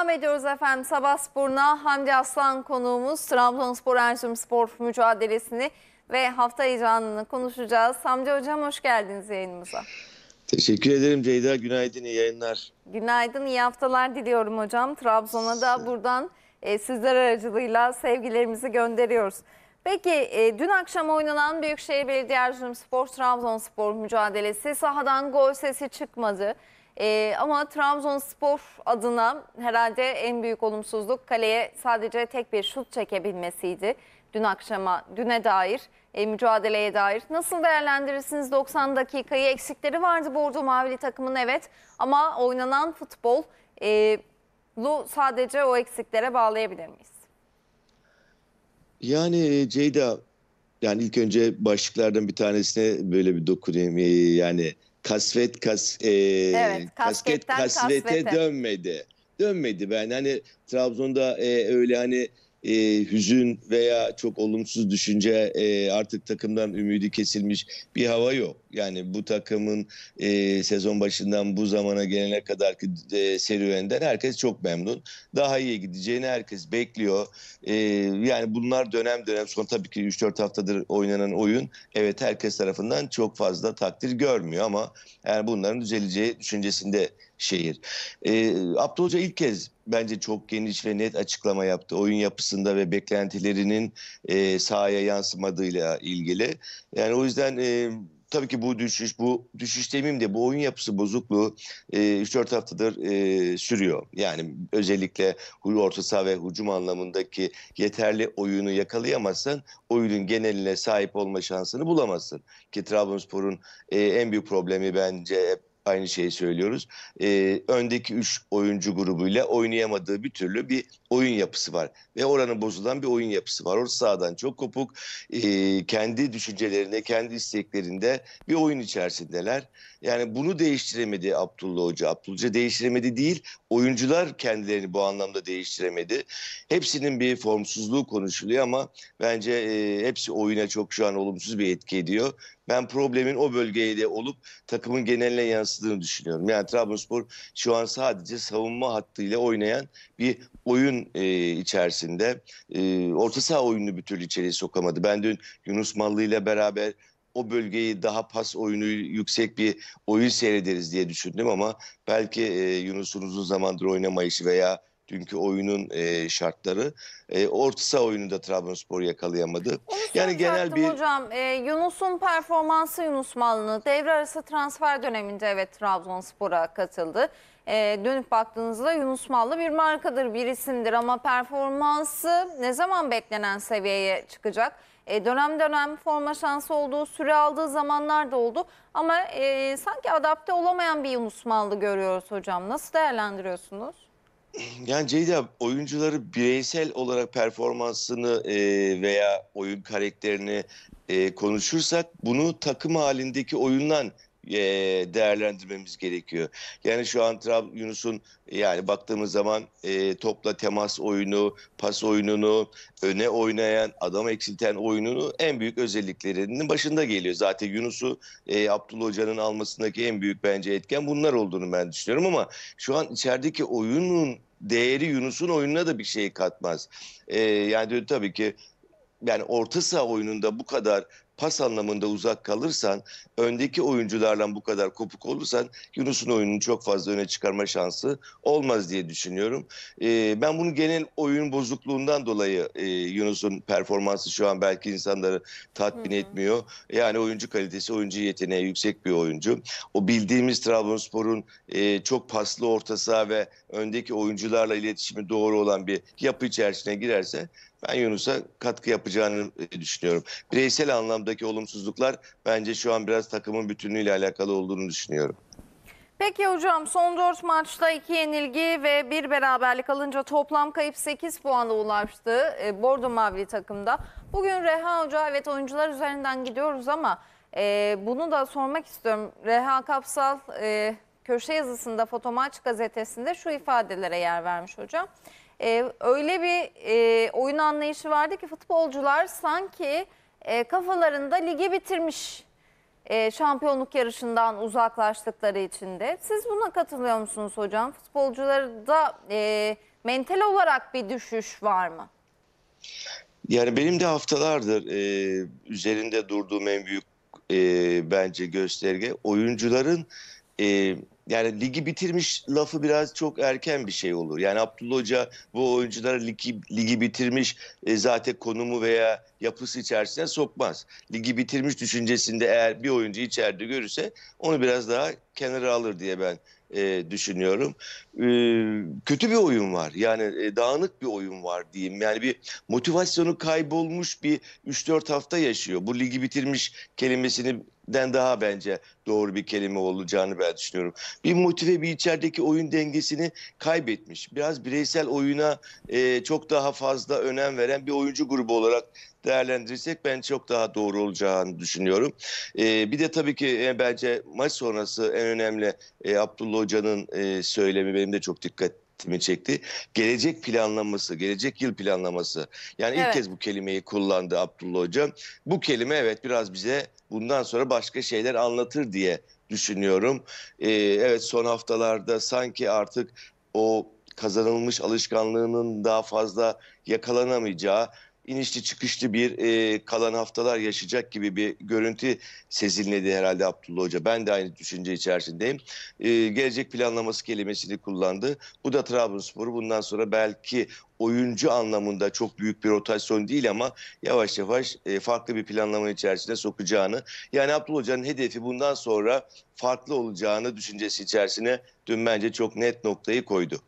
Devam ediyoruz efendim Sabah Spor'una Hamdi Aslan konuğumuz Trabzonspor Erzurumspor mücadelesini ve hafta heyecanını konuşacağız. Hamdi Hocam hoş geldiniz yayınımıza. Teşekkür ederim Ceyda. Günaydın, iyi yayınlar. Günaydın, iyi haftalar diliyorum hocam. Trabzon'a da buradan e, sizler aracılığıyla sevgilerimizi gönderiyoruz. Peki e, dün akşam oynanan Büyükşehir Belediye Erzurumspor Trabzonspor mücadelesi sahadan gol sesi çıkmadı. Ee, ama Trabzonspor adına herhalde en büyük olumsuzluk kaleye sadece tek bir şut çekebilmesiydi. Dün akşama, düne dair, e, mücadeleye dair. Nasıl değerlendirirsiniz 90 dakikayı? Eksikleri vardı Bordo Mavili takımın evet. Ama oynanan futbol e, lu sadece o eksiklere bağlayabilir miyiz? Yani e, Ceyda, yani ilk önce başlıklardan bir tanesine böyle bir dokunayım. E, yani kasvet kas e, evet, kasket kasvete, kasvete dönmedi. Dönmedi ben hani Trabzon'da e, öyle hani e, hüzün veya çok olumsuz düşünce e, artık takımdan ümidi kesilmiş bir hava yok. Yani bu takımın e, sezon başından bu zamana gelene kadar ki e, serüvenden herkes çok memnun. Daha iyi gideceğini herkes bekliyor. E, yani bunlar dönem dönem son tabii ki 3-4 haftadır oynanan oyun evet herkes tarafından çok fazla takdir görmüyor ama yani bunların düzeleceği düşüncesinde şehir. E, ee, Abdü Hoca ilk kez bence çok geniş ve net açıklama yaptı. Oyun yapısında ve beklentilerinin e, sahaya yansımadığıyla ilgili. Yani o yüzden... E, tabii ki bu düşüş, bu düşüş demeyeyim de bu oyun yapısı bozukluğu e, 3-4 haftadır e, sürüyor. Yani özellikle orta saha ve hücum anlamındaki yeterli oyunu yakalayamazsan oyunun geneline sahip olma şansını bulamazsın. Ki Trabzonspor'un e, en büyük problemi bence hep aynı şeyi söylüyoruz. E, öndeki üç oyuncu grubuyla oynayamadığı bir türlü bir oyun yapısı var. Ve oranın bozulan bir oyun yapısı var. Orta sahadan çok kopuk. E, kendi düşüncelerinde, kendi isteklerinde bir oyun içerisindeler. Yani bunu değiştiremedi Abdullah Hoca. Abdullah Hoca değiştiremedi değil, oyuncular kendilerini bu anlamda değiştiremedi. Hepsinin bir formsuzluğu konuşuluyor ama bence e, hepsi oyuna çok şu an olumsuz bir etki ediyor. Ben problemin o bölgeye olup takımın geneline yansıdığını düşünüyorum. Yani Trabzonspor şu an sadece savunma hattıyla oynayan bir oyun e, içerisinde. E, orta saha oyununu bir türlü içeriye sokamadı. Ben dün Yunus Mallı ile beraber o bölgeyi daha pas oyunu yüksek bir oyun seyrederiz diye düşündüm ama belki e, Yunus'un uzun zamandır oynamayışı veya dünkü oyunun e, şartları. E, orta saha oyununda Trabzonspor yakalayamadı. Onu yani genel bir hocam e, Yunus'un performansı Yunus Malını devre arası transfer döneminde evet Trabzonspor'a katıldı e, dönüp baktığınızda Yunus Mallı bir markadır, bir isimdir ama performansı ne zaman beklenen seviyeye çıkacak? E, dönem dönem forma şansı olduğu, süre aldığı zamanlar da oldu ama e, sanki adapte olamayan bir Yunus Mallı görüyoruz hocam. Nasıl değerlendiriyorsunuz? Yani Ceyda oyuncuları bireysel olarak performansını e, veya oyun karakterini e, konuşursak bunu takım halindeki oyundan e, değerlendirmemiz gerekiyor. Yani şu an Trab Yunus'un yani baktığımız zaman e, topla temas oyunu, pas oyununu, öne oynayan, adam eksilten oyununu en büyük özelliklerinin başında geliyor. Zaten Yunus'u e, Abdullah Hoca'nın almasındaki en büyük bence etken bunlar olduğunu ben düşünüyorum ama şu an içerideki oyunun değeri Yunus'un oyununa da bir şey katmaz. E, yani tabii ki yani orta saha oyununda bu kadar pas anlamında uzak kalırsan, öndeki oyuncularla bu kadar kopuk olursan Yunus'un oyununu çok fazla öne çıkarma şansı olmaz diye düşünüyorum. E, ben bunu genel oyun bozukluğundan dolayı e, Yunus'un performansı şu an belki insanları tatmin Hı etmiyor. Yani oyuncu kalitesi, oyuncu yeteneği yüksek bir oyuncu. O bildiğimiz Trabzonspor'un e, çok paslı orta saha ve öndeki oyuncularla iletişimi doğru olan bir yapı içerisine girerse ben Yunus'a katkı yapacağını e, düşünüyorum. Bireysel anlamdaki olumsuzluklar bence şu an biraz takımın bütünlüğüyle alakalı olduğunu düşünüyorum. Peki hocam son 4 maçta 2 yenilgi ve 1 beraberlik alınca toplam kayıp 8 puana ulaştı e, Bordo Mavili takımda. Bugün Reha Hoca evet oyuncular üzerinden gidiyoruz ama e, bunu da sormak istiyorum. Reha Kapsal e, köşe yazısında Fotomaç gazetesinde şu ifadelere yer vermiş hocam e, öyle bir e, oyun anlayışı vardı ki futbolcular sanki e, kafalarında ligi bitirmiş e, şampiyonluk yarışından uzaklaştıkları içinde. Siz buna katılıyor musunuz hocam? Futbolcularda e, mental olarak bir düşüş var mı? Yani benim de haftalardır e, üzerinde durduğum en büyük e, bence gösterge oyuncuların e, yani ligi bitirmiş lafı biraz çok erken bir şey olur. Yani Abdullah Hoca bu oyunculara ligi, ligi bitirmiş e, zaten konumu veya yapısı içerisine sokmaz. Ligi bitirmiş düşüncesinde eğer bir oyuncu içeride görürse onu biraz daha kenara alır diye ben e, düşünüyorum. E, kötü bir oyun var. Yani e, dağınık bir oyun var diyeyim. Yani bir motivasyonu kaybolmuş bir 3-4 hafta yaşıyor. Bu ligi bitirmiş kelimesini den daha bence doğru bir kelime olacağını ben düşünüyorum. Bir motive bir içerideki oyun dengesini kaybetmiş. Biraz bireysel oyuna e, çok daha fazla önem veren bir oyuncu grubu olarak değerlendirirsek ben çok daha doğru olacağını düşünüyorum. E, bir de tabii ki e, bence maç sonrası en önemli e, Abdullah Hoca'nın e, söylemi benim de çok dikkat dikkatimi çekti. Gelecek planlaması, gelecek yıl planlaması. Yani evet. ilk kez bu kelimeyi kullandı Abdullah Hocam. Bu kelime evet biraz bize bundan sonra başka şeyler anlatır diye düşünüyorum. Ee, evet son haftalarda sanki artık o kazanılmış alışkanlığının daha fazla yakalanamayacağı inişli çıkışlı bir e, kalan haftalar yaşayacak gibi bir görüntü sezinledi herhalde Abdullah Hoca. Ben de aynı düşünce içerisindeyim. E, gelecek planlaması kelimesini kullandı. Bu da Trabzonspor'u bundan sonra belki oyuncu anlamında çok büyük bir rotasyon değil ama yavaş yavaş e, farklı bir planlama içerisinde sokacağını yani Abdullah Hoca'nın hedefi bundan sonra farklı olacağını düşüncesi içerisine dün bence çok net noktayı koydu.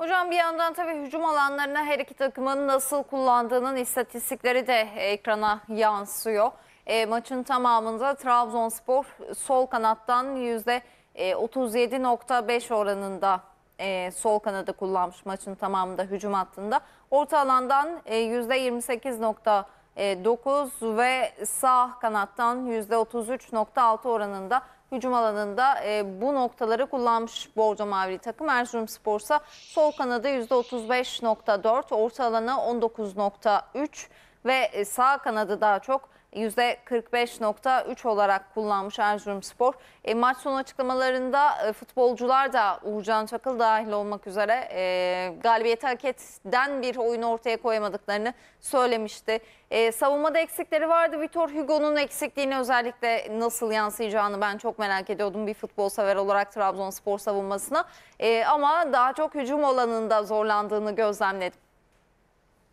Hocam bir yandan tabii hücum alanlarını her iki takımın nasıl kullandığının istatistikleri de ekrana yansıyor. E, maçın tamamında Trabzonspor sol kanattan %37.5 e, oranında e, sol kanadı kullanmış maçın tamamında hücum hattında. Orta alandan e, %28.9 ve sağ kanattan %33.6 oranında hücum alanında e, bu noktaları kullanmış Borca Mavili takım. Erzurumspor ise sol kanadı %35.4, orta alanı 19.3 ve e, sağ kanadı daha çok %45.3 olarak kullanmış Erzurumspor. E, maç sonu açıklamalarında e, futbolcular da Uğurcan Çakıl dahil olmak üzere e, galibiyeti hak eden bir oyun ortaya koymadıklarını söylemişti. E, savunmada eksikleri vardı. Vitor Hugo'nun eksikliğini özellikle nasıl yansıyacağını ben çok merak ediyordum bir futbol sever olarak Trabzonspor savunmasına. E, ama daha çok hücum olanında zorlandığını gözlemledim.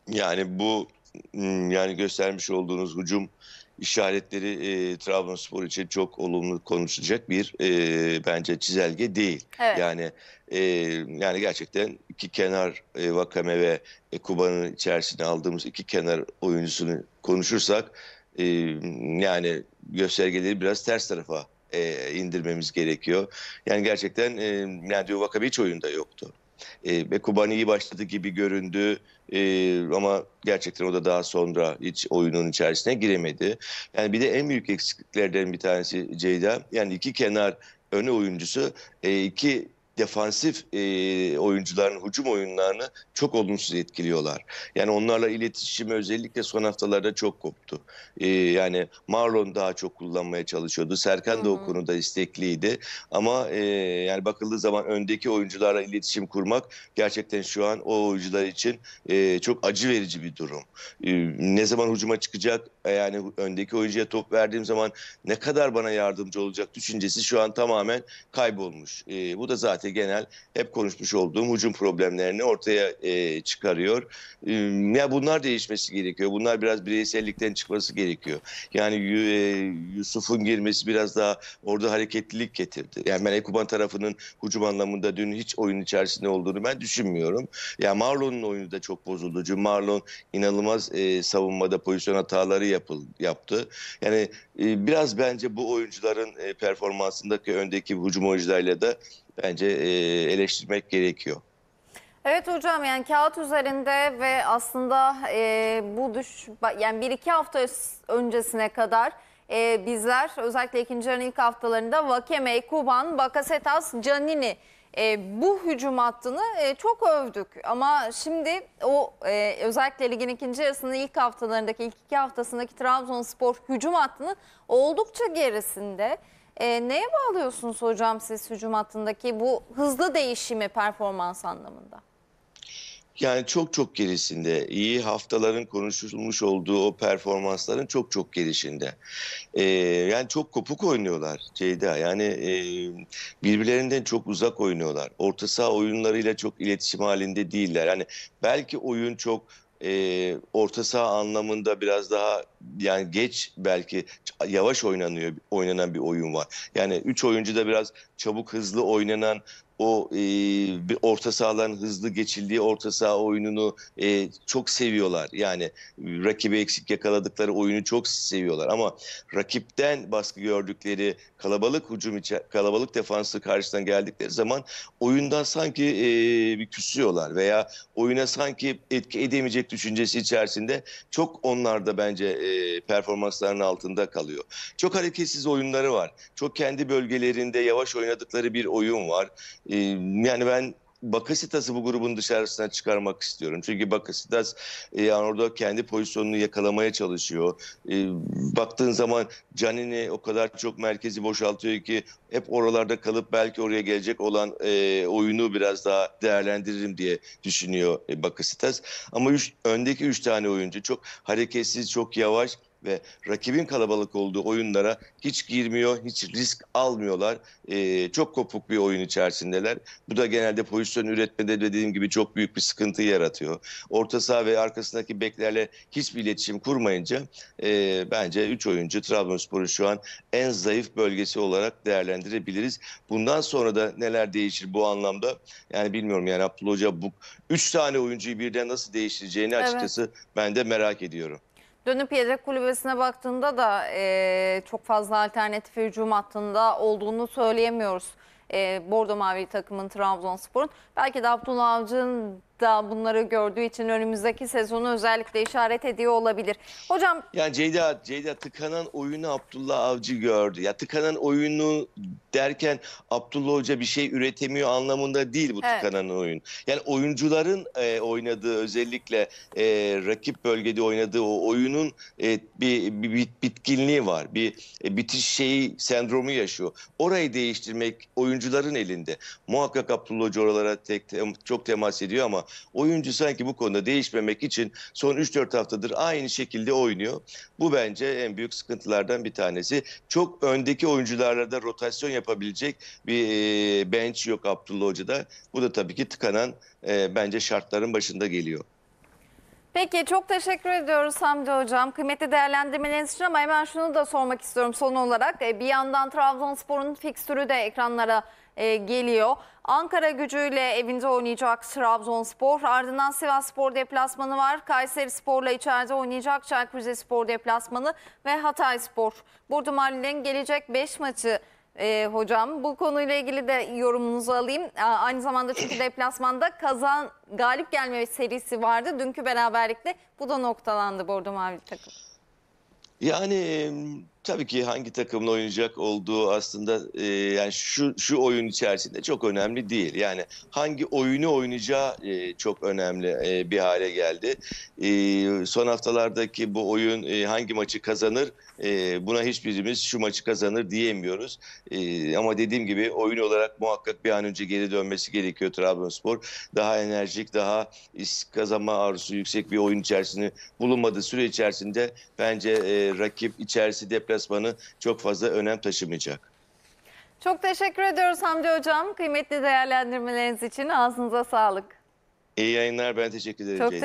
Yani bu Hmm, yani göstermiş olduğunuz hücum işaretleri e, Trabzonspor için çok olumlu konuşacak bir e, bence çizelge değil. Evet. Yani e, yani gerçekten iki kenar e, Vakame ve e, Kuba'nın içerisine aldığımız iki kenar oyuncusunu konuşursak e, yani göstergeleri biraz ters tarafa e, indirmemiz gerekiyor. Yani gerçekten e, yani diyor Vakame hiç oyunda yoktu. E, Bekuban iyi başladı gibi göründü e, ama gerçekten o da daha sonra hiç oyunun içerisine giremedi. Yani bir de en büyük eksikliklerden bir tanesi Ceyda. Yani iki kenar öne oyuncusu e, iki defansif e, oyuncuların hücum oyunlarını çok olumsuz etkiliyorlar. Yani onlarla iletişimi özellikle son haftalarda çok koptu. E, yani Marlon daha çok kullanmaya çalışıyordu. Serkan da o konuda istekliydi. Ama e, yani bakıldığı zaman öndeki oyuncularla iletişim kurmak gerçekten şu an o oyuncular için e, çok acı verici bir durum. E, ne zaman hücuma çıkacak e, yani öndeki oyuncuya top verdiğim zaman ne kadar bana yardımcı olacak düşüncesi şu an tamamen kaybolmuş. E, bu da zaten özellikle genel hep konuşmuş olduğum hücum problemlerini ortaya e, çıkarıyor. E, ya bunlar değişmesi gerekiyor. Bunlar biraz bireysellikten çıkması gerekiyor. Yani e, Yusuf'un girmesi biraz daha orada hareketlilik getirdi. Yani ben Ekuban tarafının hücum anlamında dün hiç oyun içerisinde olduğunu ben düşünmüyorum. Ya Marlon'un oyunu da çok bozulucu. Marlon inanılmaz e, savunmada pozisyon hataları yapıl, yaptı. Yani e, biraz bence bu oyuncuların e, performansındaki öndeki hücum oyuncularıyla da bence eleştirmek gerekiyor. Evet hocam yani kağıt üzerinde ve aslında e, bu düş yani bir iki hafta öncesine kadar e, bizler özellikle ikinci yarının ilk haftalarında Vakeme, Kuban, Bakasetas, Canini e, bu hücum hattını e, çok övdük. Ama şimdi o e, özellikle ligin ikinci yarısının ilk haftalarındaki ilk iki haftasındaki Trabzonspor hücum hattının oldukça gerisinde. E, neye bağlıyorsunuz hocam siz hücum hattındaki bu hızlı değişimi performans anlamında? Yani çok çok gerisinde. iyi haftaların konuşulmuş olduğu o performansların çok çok gerisinde. Ee, yani çok kopuk oynuyorlar Ceyda. Yani e, birbirlerinden çok uzak oynuyorlar. Orta saha oyunlarıyla çok iletişim halinde değiller. Yani belki oyun çok e, orta saha anlamında biraz daha yani geç belki yavaş oynanıyor oynanan bir oyun var. Yani 3 oyuncu da biraz çabuk hızlı oynanan o e, bir orta sahaların hızlı geçildiği orta saha oyununu e, çok seviyorlar. Yani rakibi eksik yakaladıkları oyunu çok seviyorlar ama rakipten baskı gördükleri kalabalık hücum kalabalık defansı karşısına geldikleri zaman oyundan sanki e, bir küsüyorlar veya oyuna sanki etki edemeyecek düşüncesi içerisinde çok onlar da bence e, performanslarının altında kalıyor. Çok hareketsiz oyunları var. Çok kendi bölgelerinde yavaş oynadıkları bir oyun var. Ee, yani ben Bakasitas'ı bu grubun dışarısına çıkarmak istiyorum. Çünkü Bakasitas e, yani orada kendi pozisyonunu yakalamaya çalışıyor. E, baktığın zaman Canini o kadar çok merkezi boşaltıyor ki hep oralarda kalıp belki oraya gelecek olan e, oyunu biraz daha değerlendiririm diye düşünüyor e, Bakasitas. Ama üç, öndeki üç tane oyuncu çok hareketsiz, çok yavaş ve rakibin kalabalık olduğu oyunlara hiç girmiyor, hiç risk almıyorlar. Ee, çok kopuk bir oyun içerisindeler. Bu da genelde pozisyon üretmede dediğim gibi çok büyük bir sıkıntı yaratıyor. Orta saha ve arkasındaki beklerle hiçbir iletişim kurmayınca e, bence 3 oyuncu Trabzonspor'u şu an en zayıf bölgesi olarak değerlendirebiliriz. Bundan sonra da neler değişir bu anlamda yani bilmiyorum yani Abdullah Hoca bu 3 tane oyuncuyu birden nasıl değiştireceğini açıkçası evet. ben de merak ediyorum. Dönüp yedek kulübesine baktığında da e, çok fazla alternatif hücum hattında olduğunu söyleyemiyoruz. E, Bordo Mavi takımın Trabzonspor'un. Belki de Abdullah Avcı'nın da bunları gördüğü için önümüzdeki sezonu özellikle işaret ediyor olabilir. Hocam yani Ceyda Ceyda tıkanan oyunu Abdullah Avcı gördü. Ya tıkanan oyunu derken Abdullah Hoca bir şey üretemiyor anlamında değil bu evet. tıkanan oyun. Yani oyuncuların e, oynadığı özellikle e, rakip bölgede oynadığı o oyunun e, bir, bir, bir bitkinliği var. Bir e, bitiş şeyi sendromu yaşıyor. Orayı değiştirmek oyuncuların elinde. Muhakkak Abdullah Hoca oralara tek, çok temas ediyor ama oyuncu sanki bu konuda değişmemek için son 3-4 haftadır aynı şekilde oynuyor. Bu bence en büyük sıkıntılardan bir tanesi. Çok öndeki oyuncularla da rotasyon yapabilecek bir e, bench yok Abdullah Hoca'da. Bu da tabii ki tıkanan e, bence şartların başında geliyor. Peki çok teşekkür ediyoruz Hamdi Hocam. Kıymetli değerlendirmeleriniz için ama hemen şunu da sormak istiyorum son olarak. E, bir yandan Trabzonspor'un fikstürü de ekranlara e, geliyor. Ankara gücüyle evinde oynayacak Trabzonspor. Ardından Sivas Spor deplasmanı var. Kayseri Spor'la içeride oynayacak Çaykur Rizespor deplasmanı ve Hatay Spor. Burdumarli'nin gelecek 5 maçı e, hocam. Bu konuyla ilgili de yorumunuzu alayım. aynı zamanda çünkü deplasmanda kazan galip gelme serisi vardı. Dünkü beraberlikle bu da noktalandı Bordo Mavi takım. Yani tabii ki hangi takımla oynayacak olduğu aslında e, yani şu şu oyun içerisinde çok önemli değil. Yani hangi oyunu oynayacağı e, çok önemli e, bir hale geldi. E, son haftalardaki bu oyun e, hangi maçı kazanır e, buna hiçbirimiz şu maçı kazanır diyemiyoruz. E, ama dediğim gibi oyun olarak muhakkak bir an önce geri dönmesi gerekiyor Trabzonspor. Daha enerjik, daha kazanma arzusu yüksek bir oyun içerisinde bulunmadığı süre içerisinde bence e, rakip içerisi deplasmanı deplasmanı çok fazla önem taşımayacak. Çok teşekkür ediyoruz Hamdi Hocam. Kıymetli değerlendirmeleriniz için ağzınıza sağlık. İyi yayınlar ben teşekkür ederim. Çok